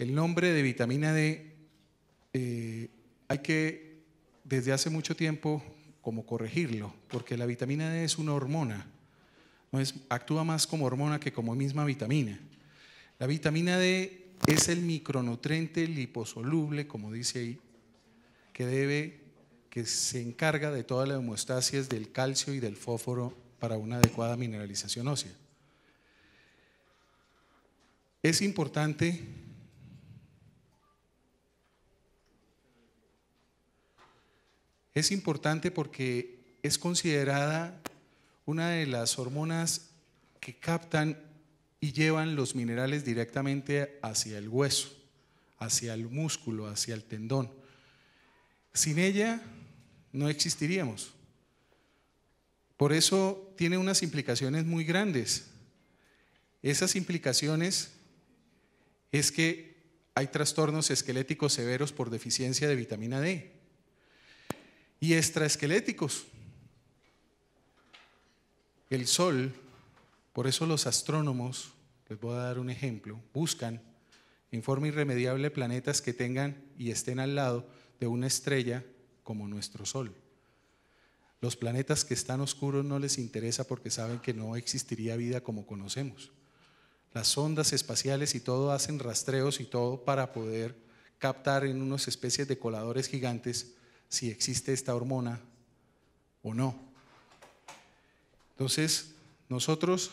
El nombre de vitamina D eh, hay que desde hace mucho tiempo como corregirlo, porque la vitamina D es una hormona, actúa más como hormona que como misma vitamina. La vitamina D es el micronutriente liposoluble, como dice ahí, que debe, que se encarga de todas las homeostasis del calcio y del fósforo para una adecuada mineralización ósea. Es importante Es importante porque es considerada una de las hormonas que captan y llevan los minerales directamente hacia el hueso, hacia el músculo, hacia el tendón. Sin ella no existiríamos. Por eso tiene unas implicaciones muy grandes. Esas implicaciones es que hay trastornos esqueléticos severos por deficiencia de vitamina D y extraesqueléticos. El Sol, por eso los astrónomos, les voy a dar un ejemplo, buscan en forma irremediable planetas que tengan y estén al lado de una estrella como nuestro Sol. Los planetas que están oscuros no les interesa porque saben que no existiría vida como conocemos. Las ondas espaciales y todo hacen rastreos y todo para poder captar en unas especies de coladores gigantes si existe esta hormona o no. Entonces, nosotros,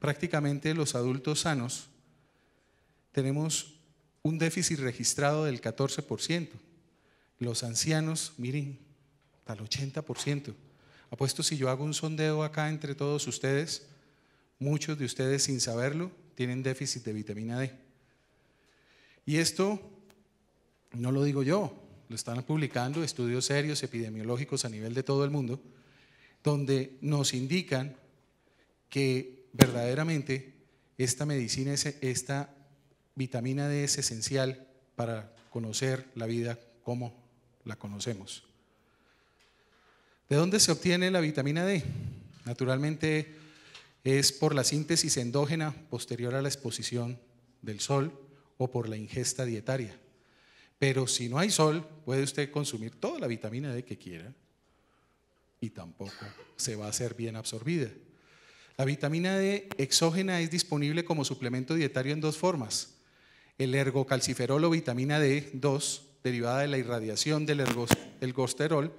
prácticamente los adultos sanos, tenemos un déficit registrado del 14%. Los ancianos, miren, hasta el 80%. Apuesto si yo hago un sondeo acá entre todos ustedes, muchos de ustedes sin saberlo tienen déficit de vitamina D. Y esto no lo digo yo, lo están publicando estudios serios epidemiológicos a nivel de todo el mundo, donde nos indican que verdaderamente esta medicina, esta vitamina D es esencial para conocer la vida como la conocemos. ¿De dónde se obtiene la vitamina D? Naturalmente es por la síntesis endógena posterior a la exposición del sol o por la ingesta dietaria. Pero si no hay sol, puede usted consumir toda la vitamina D que quiera y tampoco se va a ser bien absorbida. La vitamina D exógena es disponible como suplemento dietario en dos formas. El ergocalciferol o vitamina D2, derivada de la irradiación del ergosterol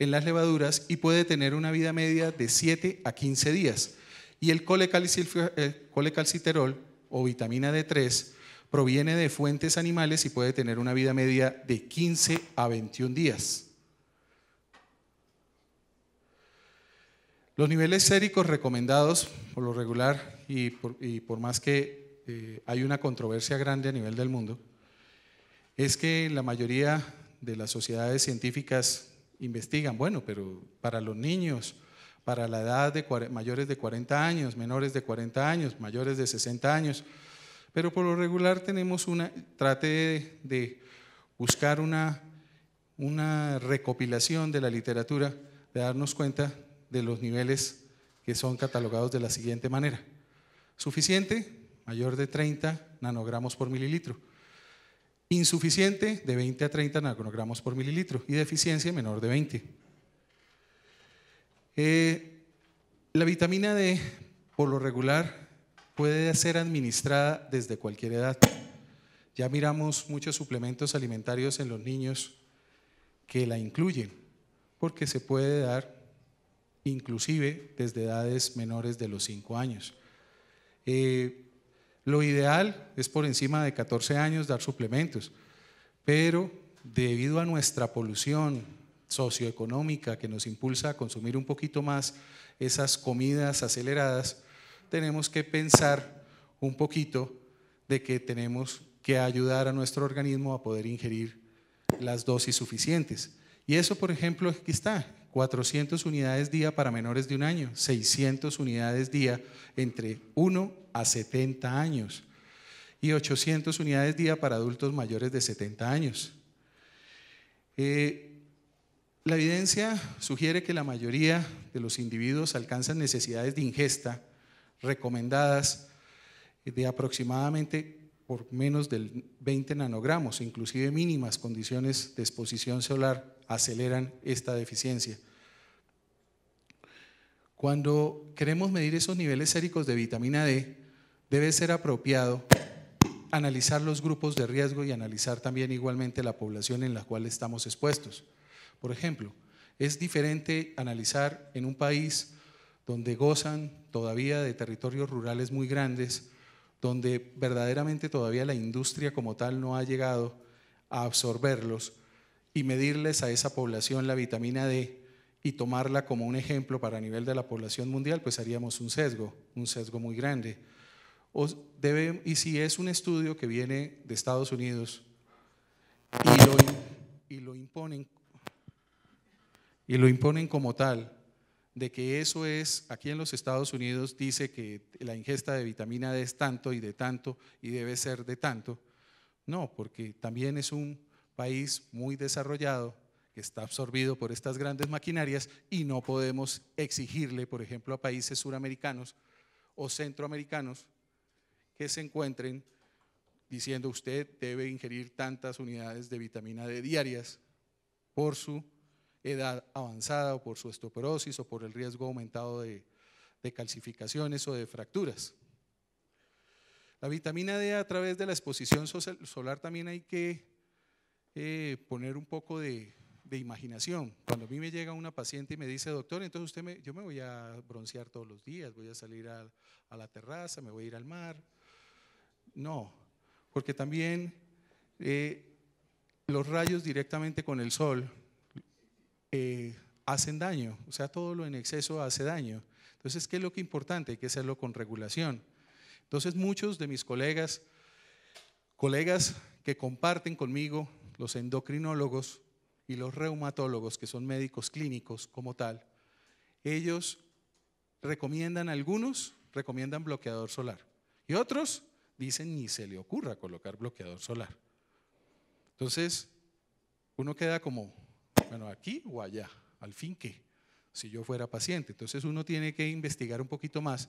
en las levaduras y puede tener una vida media de 7 a 15 días. Y el eh, colecalciterol o vitamina D3 Proviene de fuentes animales y puede tener una vida media de 15 a 21 días. Los niveles séricos recomendados por lo regular y por, más que eh, hay una controversia grande a nivel del mundo, es que la mayoría de las sociedades científicas investigan, bueno, pero para los niños, para la edad de mayores de 40 años, menores de 40 años, mayores de 60 años, pero por lo regular tenemos una, trate de, buscar una, una recopilación de la literatura, de darnos cuenta de los niveles que son catalogados de la siguiente manera. Suficiente, mayor de 30 nanogramos por mililitro. Insuficiente, de 20 a 30 nanogramos por mililitro. Y deficiencia, menor de 20. Eh, la vitamina D, por lo regular, puede ser administrada desde cualquier edad. Ya miramos muchos suplementos alimentarios en los niños que la incluyen, porque se puede dar inclusive desde edades menores de los 5 años. Eh, lo ideal es por encima de 14 años dar suplementos, pero debido a nuestra polución socioeconómica que nos impulsa a consumir un poquito más esas comidas aceleradas, tenemos que pensar un poquito de que tenemos que ayudar a nuestro organismo a poder ingerir las dosis suficientes. Y eso, por ejemplo, aquí está, 400 unidades día para menores de un año, 600 unidades día entre 1 a 70 años y 800 unidades día para adultos mayores de 70 años. Eh, la evidencia sugiere que la mayoría de los individuos alcanzan necesidades de ingesta recomendadas de aproximadamente por menos del 20 nanogramos, inclusive mínimas condiciones de exposición solar aceleran esta deficiencia. Cuando queremos medir esos niveles séricos de vitamina D, debe ser apropiado analizar los grupos de riesgo y analizar también igualmente la población en la cual estamos expuestos. Por ejemplo, es diferente analizar en un país donde gozan todavía de territorios rurales muy grandes, donde verdaderamente todavía la industria como tal no ha llegado a absorberlos y medirles a esa población la vitamina D y tomarla como un ejemplo para nivel de la población mundial, pues haríamos un sesgo, un sesgo muy grande. y si es un estudio que viene de Estados Unidos y lo imponen y lo imponen como tal, de que eso es, aquí en los Estados Unidos dice que la ingesta de vitamina D es tanto y de tanto y debe ser de tanto. No, porque también es un país muy desarrollado que está absorbido por estas grandes maquinarias y no podemos exigirle, por ejemplo, a países suramericanos o centroamericanos que se encuentren diciendo usted debe ingerir tantas unidades de vitamina D diarias por su edad avanzada o por su osteoporosis o por el riesgo aumentado de, calcificaciones o de fracturas. La vitamina D a través de la exposición solar también hay que eh, poner un poco de, imaginación. Cuando a mí me llega una paciente y me dice, doctor, entonces usted yo me voy a broncear todos los días, voy a salir a, la terraza, me voy a ir al mar. No, porque también eh, los rayos directamente con el sol eh, hacen daño, o sea, todo lo en exceso hace daño. Entonces, ¿qué es lo que es importante? Hay que hacerlo con regulación. Entonces, muchos de mis colegas, colegas que comparten conmigo, los endocrinólogos y los reumatólogos, que son médicos clínicos como tal, ellos recomiendan algunos, recomiendan bloqueador solar. Y otros dicen ni se le ocurra colocar bloqueador solar. Entonces, uno queda como, bueno, aquí o allá, al fin qué, si yo fuera paciente. Entonces uno tiene que investigar un poquito más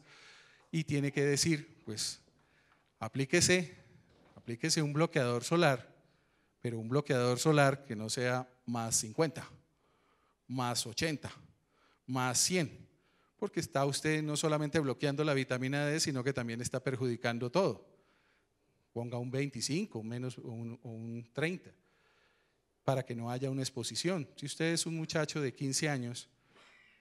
y tiene que decir, pues, aplíquese, aplíquese un bloqueador solar, pero un bloqueador solar que no sea más 50, más 80, más 100, porque está usted no solamente bloqueando la vitamina D, sino que también está perjudicando todo. Ponga un 25, menos un 30 para que no haya una exposición. Si usted es un muchacho de 15 años,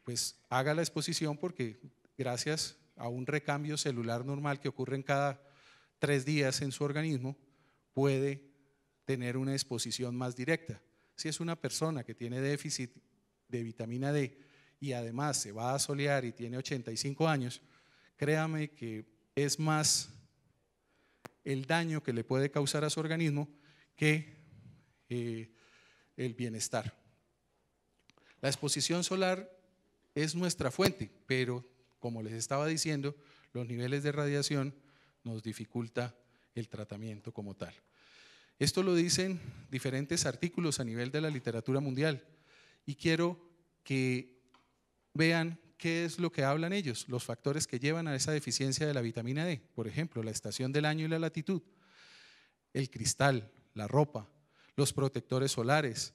pues haga la exposición porque gracias a un recambio celular normal que ocurre en cada tres días en su organismo, puede tener una exposición más directa. Si es una persona que tiene déficit de vitamina D y además se va a solear y tiene 85 años, créame que es más el daño que le puede causar a su organismo que eh, el bienestar. La exposición solar es nuestra fuente, pero como les estaba diciendo, los niveles de radiación nos dificulta el tratamiento como tal. Esto lo dicen diferentes artículos a nivel de la literatura mundial y quiero que vean qué es lo que hablan ellos, los factores que llevan a esa deficiencia de la vitamina D, por ejemplo, la estación del año y la latitud, el cristal, la ropa, los protectores solares,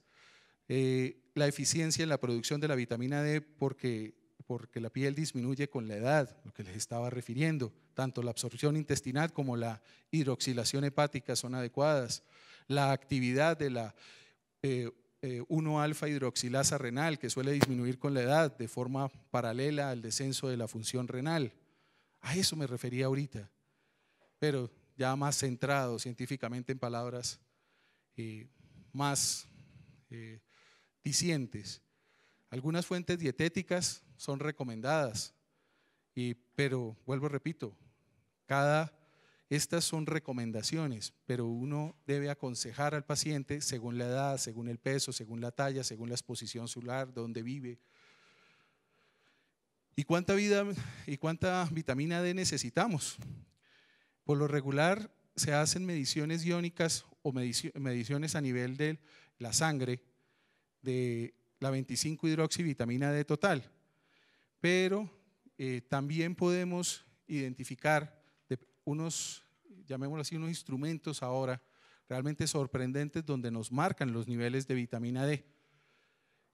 eh, la eficiencia en la producción de la vitamina D porque, porque la piel disminuye con la edad, lo que les estaba refiriendo. Tanto la absorción intestinal como la hidroxilación hepática son adecuadas. La actividad de la... 1-alfa eh, eh, hidroxilasa renal, que suele disminuir con la edad de forma paralela al descenso de la función renal. A eso me refería ahorita, pero ya más centrado científicamente en palabras y más eh, Algunas fuentes dietéticas son recomendadas, y, pero vuelvo, repito, cada, estas son recomendaciones, pero uno debe aconsejar al paciente según la edad, según el peso, según la talla, según la exposición solar, dónde vive. ¿Y cuánta, vida, ¿Y cuánta vitamina D necesitamos? Por lo regular se hacen mediciones iónicas o mediciones a nivel de la sangre de la 25 hidroxivitamina D total, pero eh, también podemos identificar unos, llamémoslo así, unos instrumentos ahora realmente sorprendentes donde nos marcan los niveles de vitamina D.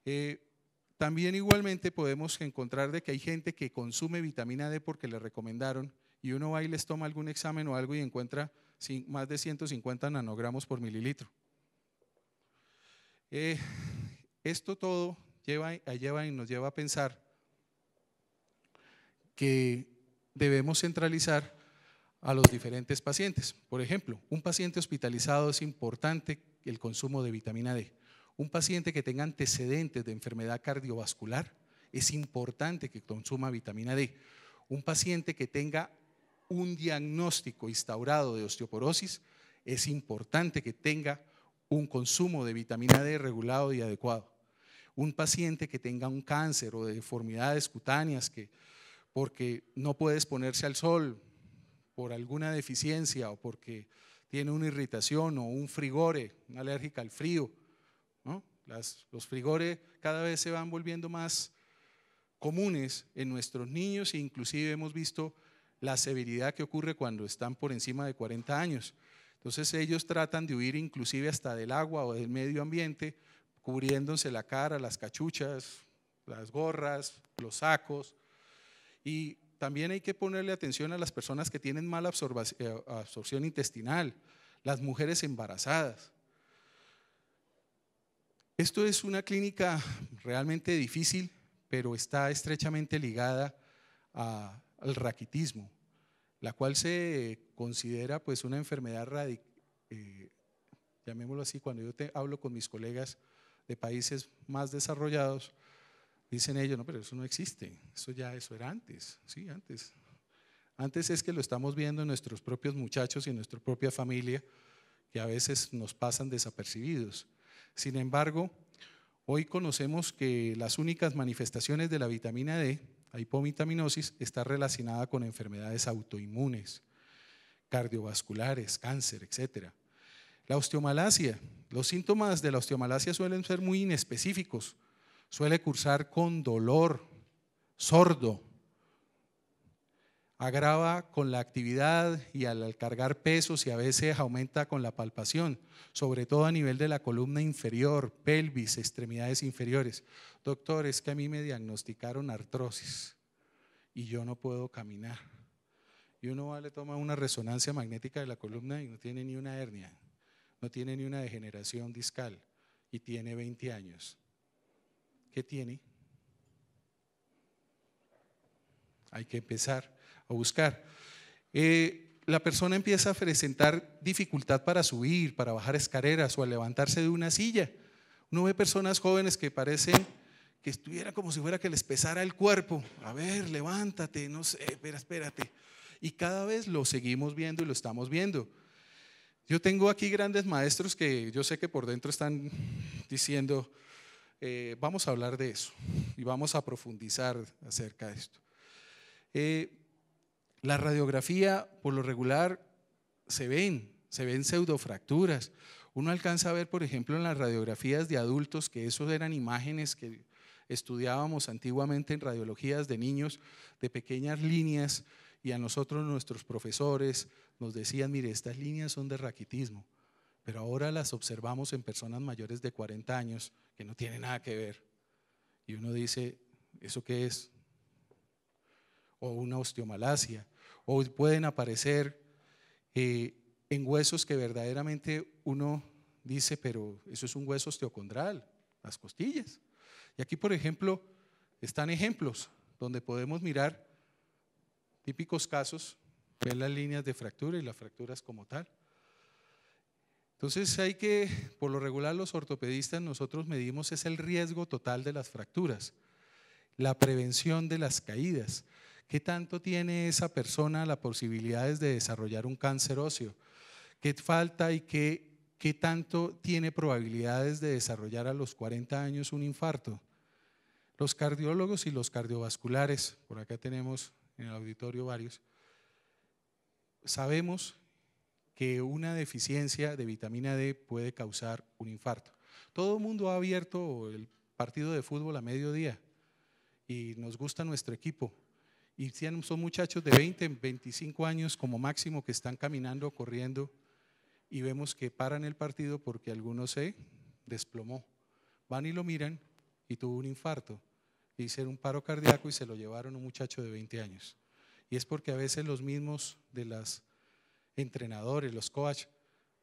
Eh, también igualmente podemos encontrar de que hay gente que consume vitamina D porque le recomendaron y uno va y les toma algún examen o algo y encuentra más de 150 nanogramos por mililitro. Eh, esto todo lleva, nos lleva a pensar que debemos centralizar a los diferentes pacientes. Por ejemplo, un paciente hospitalizado es importante el consumo de vitamina D. Un paciente que tenga antecedentes de enfermedad cardiovascular es importante que consuma vitamina D. Un paciente que tenga un diagnóstico instaurado de osteoporosis, es importante que tenga un consumo de vitamina D regulado y adecuado. Un paciente que tenga un cáncer o deformidades cutáneas que porque no puede exponerse al sol por alguna deficiencia o porque tiene una irritación o un frigore, una alérgica al frío, los frigores cada vez se van volviendo más comunes en nuestros niños e inclusive hemos visto la severidad que ocurre cuando están por encima de 40 años. Entonces ellos tratan de huir inclusive hasta del agua o del medio ambiente, cubriéndose la cara, las cachuchas, las gorras, los sacos. Y también hay que ponerle atención a las personas que tienen mala eh, absorción intestinal, las mujeres embarazadas. Esto es una clínica realmente difícil, pero está estrechamente ligada a al raquitismo, la cual se considera pues una enfermedad radical, eh, llamémoslo así, cuando yo te hablo con mis colegas de países más desarrollados, dicen ellos, no, pero eso no existe, eso ya, eso era antes, sí, antes. Antes es que lo estamos viendo en nuestros propios muchachos y en nuestra propia familia, que a veces nos pasan desapercibidos. Sin embargo, hoy conocemos que las únicas manifestaciones de la vitamina D la hipomitaminosis está relacionada con enfermedades autoinmunes, cardiovasculares, cáncer, etc. La osteomalacia. Los síntomas de la osteomalacia suelen ser muy inespecíficos. Suele cursar con dolor, sordo, agrava con la actividad y al cargar pesos y a veces aumenta con la palpación, sobre todo a nivel de la columna inferior, pelvis, extremidades inferiores. Doctor, es que a mí me diagnosticaron artrosis y yo no puedo caminar. Y uno le toma una resonancia magnética de la columna y no tiene ni una hernia, no tiene ni una degeneración discal y tiene 20 años. ¿Qué tiene? Hay que empezar o buscar. Eh, la persona empieza a presentar dificultad para subir, para bajar escaleras o a levantarse de una silla. Uno ve personas jóvenes que parecen que estuviera como si fuera que les pesara el cuerpo. A ver, levántate, no sé, espera, espérate. Y cada vez lo seguimos viendo y lo estamos viendo. Yo tengo aquí grandes maestros que yo sé que por dentro están diciendo, eh, vamos a hablar de eso y vamos a profundizar acerca de esto. Eh, la radiografía, por lo regular, se ven, se ven pseudofracturas. Uno alcanza a ver, por ejemplo, en las radiografías de adultos, que esos eran imágenes que estudiábamos antiguamente en radiologías de niños, de pequeñas líneas, y a nosotros nuestros profesores nos decían, mire, estas líneas son de raquitismo, pero ahora las observamos en personas mayores de 40 años que no tienen nada que ver. Y uno dice, ¿eso qué es? O una osteomalacia o pueden aparecer eh, en huesos que verdaderamente uno dice, pero eso es un hueso osteocondral, las costillas. Y aquí, por ejemplo, están ejemplos donde podemos mirar típicos casos, ver las líneas de fractura y las fracturas como tal. Entonces hay que, por lo regular los ortopedistas nosotros medimos es el riesgo total de las fracturas, la prevención de las caídas. ¿Qué tanto tiene esa persona las posibilidades de desarrollar un cáncer óseo? ¿Qué falta y qué, qué tanto tiene probabilidades de desarrollar a los 40 años un infarto? Los cardiólogos y los cardiovasculares, por acá tenemos en el auditorio varios, sabemos que una deficiencia de vitamina D puede causar un infarto. Todo el mundo ha abierto el partido de fútbol a mediodía y nos gusta nuestro equipo, y son muchachos de 20, 25 años como máximo que están caminando, corriendo, y vemos que paran el partido porque alguno se desplomó. Van y lo miran y tuvo un infarto. Hicieron un paro cardíaco y se lo llevaron a un muchacho de 20 años. Y es porque a veces los mismos de los entrenadores, los coach,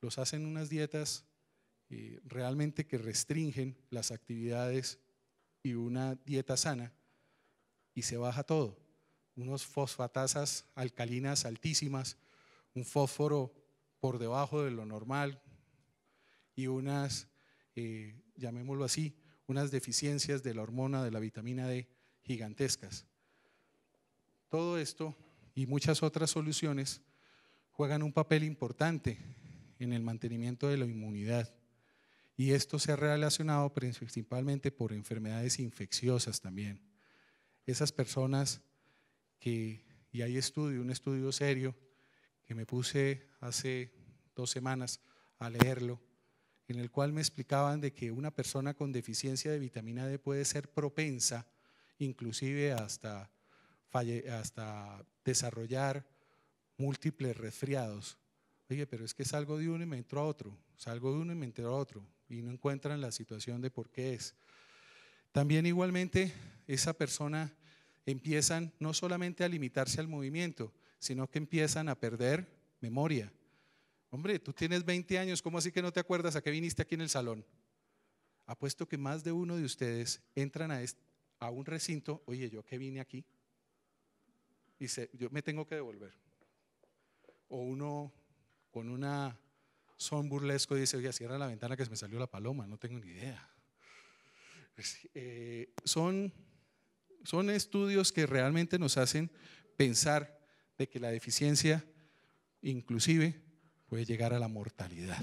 los hacen unas dietas eh, realmente que restringen las actividades y una dieta sana y se baja todo unos fosfatasas alcalinas altísimas, un fósforo por debajo de lo normal y unas, eh, llamémoslo así, unas deficiencias de la hormona de la vitamina D gigantescas. Todo esto y muchas otras soluciones juegan un papel importante en el mantenimiento de la inmunidad. Y esto se ha relacionado principalmente por enfermedades infecciosas también. Esas personas y hay estudio, un estudio serio, que me puse hace dos semanas a leerlo, en el cual me explicaban de que una persona con deficiencia de vitamina D puede ser propensa inclusive hasta, hasta desarrollar múltiples resfriados. Oye, pero es que salgo de uno y me entro a otro, salgo de uno y me entro a otro, y no encuentran la situación de por qué es. También igualmente esa persona empiezan no solamente a limitarse al movimiento, sino que empiezan a perder memoria. Hombre, tú tienes 20 años, ¿cómo así que no te acuerdas a qué viniste aquí en el salón? Apuesto que más de uno de ustedes entran a, a un recinto, oye, ¿yo qué vine aquí? Y se, yo me tengo que devolver. O uno con una son burlesco dice, oye, cierra la ventana que se me salió la paloma, no tengo ni idea. Eh, son son estudios que realmente nos hacen pensar de que la deficiencia inclusive puede llegar a la mortalidad,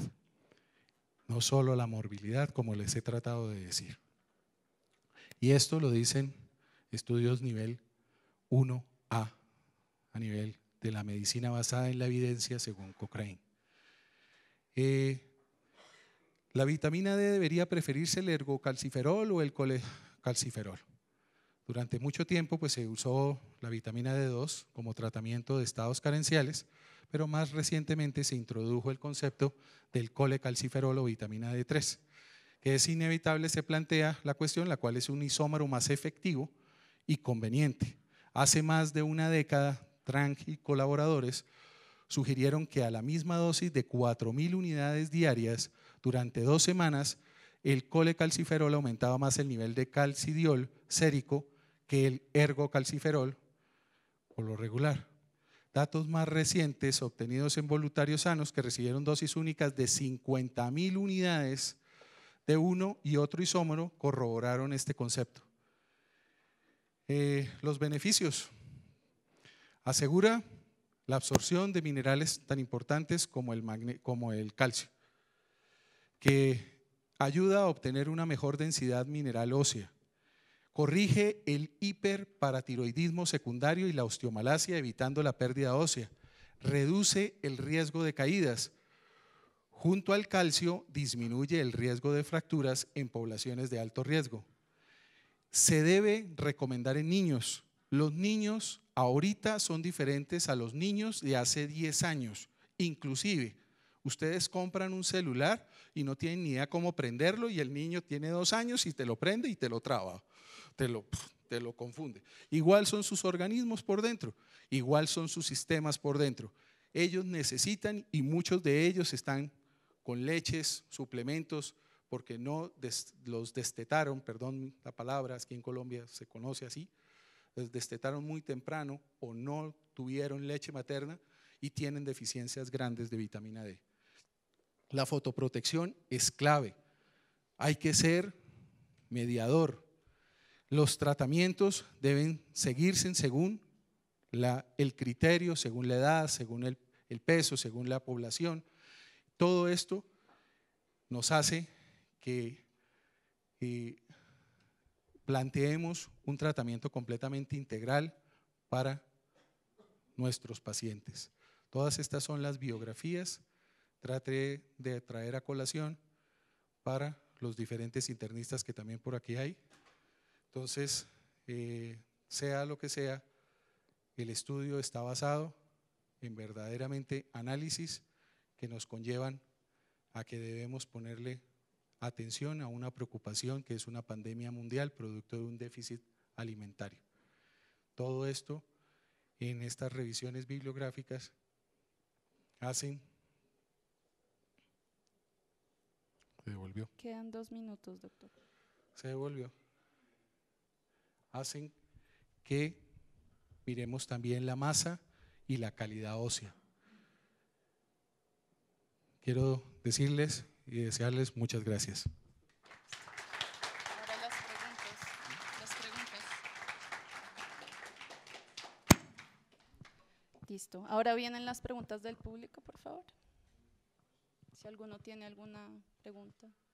no solo a la morbilidad, como les he tratado de decir. Y esto lo dicen estudios nivel 1A, a nivel de la medicina basada en la evidencia según Cochrane. Eh, la vitamina D debería preferirse el ergocalciferol o el colecalciferol. Durante mucho tiempo pues, se usó la vitamina D2 como tratamiento de estados carenciales, pero más recientemente se introdujo el concepto del colecalciferol o vitamina D3, que es inevitable, se plantea la cuestión, la cual es un isómero más efectivo y conveniente. Hace más de una década, Trang y colaboradores sugirieron que a la misma dosis de 4.000 unidades diarias durante dos semanas, el colecalciferol aumentaba más el nivel de calcidiol sérico que el ergocalciferol o lo regular. Datos más recientes obtenidos en voluntarios sanos que recibieron dosis únicas de 50.000 unidades de uno y otro isómero corroboraron este concepto. Eh, los beneficios. Asegura la absorción de minerales tan importantes como el calcio, que ayuda a obtener una mejor densidad mineral ósea, Corrige el hiperparatiroidismo secundario y la osteomalacia evitando la pérdida ósea. Reduce el riesgo de caídas. Junto al calcio disminuye el riesgo de fracturas en poblaciones de alto riesgo. Se debe recomendar en niños. Los niños ahorita son diferentes a los niños de hace 10 años. Inclusive, ustedes compran un celular y no tienen ni idea cómo prenderlo y el niño tiene dos años y te lo prende y te lo traba te lo, te lo confunde. Igual son sus organismos por dentro, igual son sus sistemas por dentro. Ellos necesitan y muchos de ellos están con leches, suplementos, porque no los destetaron, perdón la palabra, aquí en Colombia se conoce así, los destetaron muy temprano o no tuvieron leche materna y tienen deficiencias grandes de vitamina D. La fotoprotección es clave. Hay que ser mediador, los tratamientos deben seguirse según el criterio, según la edad, según el, peso, según la población. Todo esto nos hace que planteemos un tratamiento completamente integral para nuestros pacientes. Todas estas son las biografías, trate de traer a colación para los diferentes internistas que también por aquí hay. Entonces, eh, sea lo que sea, el estudio está basado en verdaderamente análisis que nos conllevan a que debemos ponerle atención a una preocupación que es una pandemia mundial producto de un déficit alimentario. Todo esto en estas revisiones bibliográficas hacen... Se devolvió. Quedan dos minutos, doctor. Se devolvió hacen que miremos también la masa y la calidad ósea. Quiero decirles y desearles muchas gracias. Ahora Listo. Ahora vienen las preguntas del público, por favor. Si alguno tiene alguna pregunta.